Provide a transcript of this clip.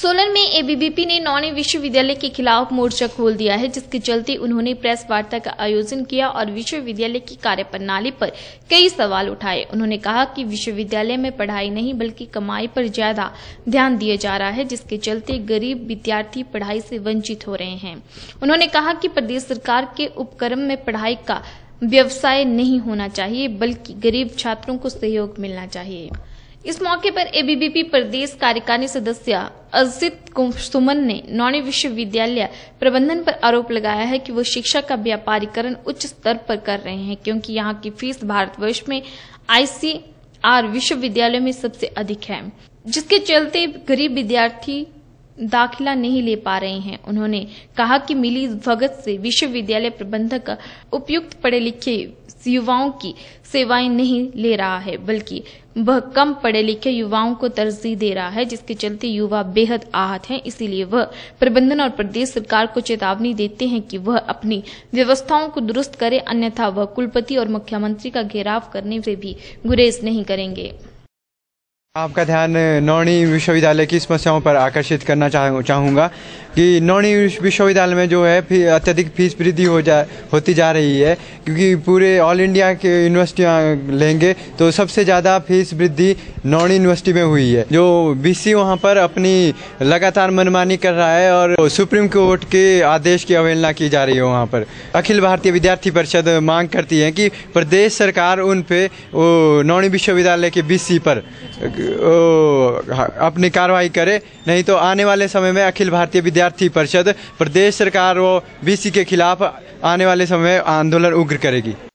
सोलन में एबीवीपी ने नौनी विश्वविद्यालय के खिलाफ मोर्चा खोल दिया है जिसके चलते उन्होंने प्रेस वार्ता का आयोजन किया और विश्वविद्यालय की कार्यप्रणाली पर कई सवाल उठाए उन्होंने कहा कि विश्वविद्यालय में पढ़ाई नहीं बल्कि कमाई पर ज्यादा ध्यान दिया जा रहा है जिसके चलते गरीब विद्यार्थी पढ़ाई से वंचित हो रहे हैं उन्होंने कहा कि प्रदेश सरकार के उपक्रम में पढ़ाई का व्यवसाय नहीं होना चाहिए बल्कि गरीब छात्रों को सहयोग मिलना चाहिए इस मौके पर एबीबीपी प्रदेश कार्यकारिणी सदस्य अजित सुमन ने नौणी विश्वविद्यालय प्रबंधन पर आरोप लगाया है कि वो शिक्षा का व्यापारीकरण उच्च स्तर पर कर रहे हैं क्योंकि यहाँ की फीस भारतवर्ष में आईसीआर विश्वविद्यालय में सबसे अधिक है जिसके चलते गरीब विद्यार्थी दाखिला नहीं ले पा रहे हैं उन्होंने कहा कि मिली भगत से विश्वविद्यालय प्रबंधक उपयुक्त पढ़े लिखे युवाओं की सेवाएं नहीं ले रहा है बल्कि वह कम पढ़े लिखे युवाओं को तरजीह दे रहा है जिसके चलते युवा बेहद आहत हैं इसीलिए वह प्रबंधन और प्रदेश सरकार को चेतावनी देते हैं कि वह अपनी व्यवस्थाओं को दुरुस्त करे अन्यथा वह कुलपति और मुख्यमंत्री का घेराव करने से भी गुरेज नहीं करेंगे आपका ध्यान नौणी विश्वविद्यालय की समस्याओं पर आकर्षित करना चाहूँगा कि नौणी विश्वविद्यालय में जो है फी अत्यधिक फीस वृद्धि हो जा होती जा रही है क्योंकि पूरे ऑल इंडिया के यूनिवर्सिटियाँ लेंगे तो सबसे ज़्यादा फीस वृद्धि नौणी यूनिवर्सिटी में हुई है जो बीसी वहाँ पर अपनी लगातार मनमानी कर रहा है और सुप्रीम कोर्ट के आदेश की अवहेलना की जा रही है वहाँ पर अखिल भारतीय विद्यार्थी परिषद मांग करती है कि प्रदेश सरकार उन पर नौणी विश्वविद्यालय के बी पर हाँ, अपनी कार्रवाई करे नहीं तो आने वाले समय में अखिल भारतीय विद्यार्थी परिषद प्रदेश सरकार व बीसी के खिलाफ आने वाले समय आंदोलन उग्र करेगी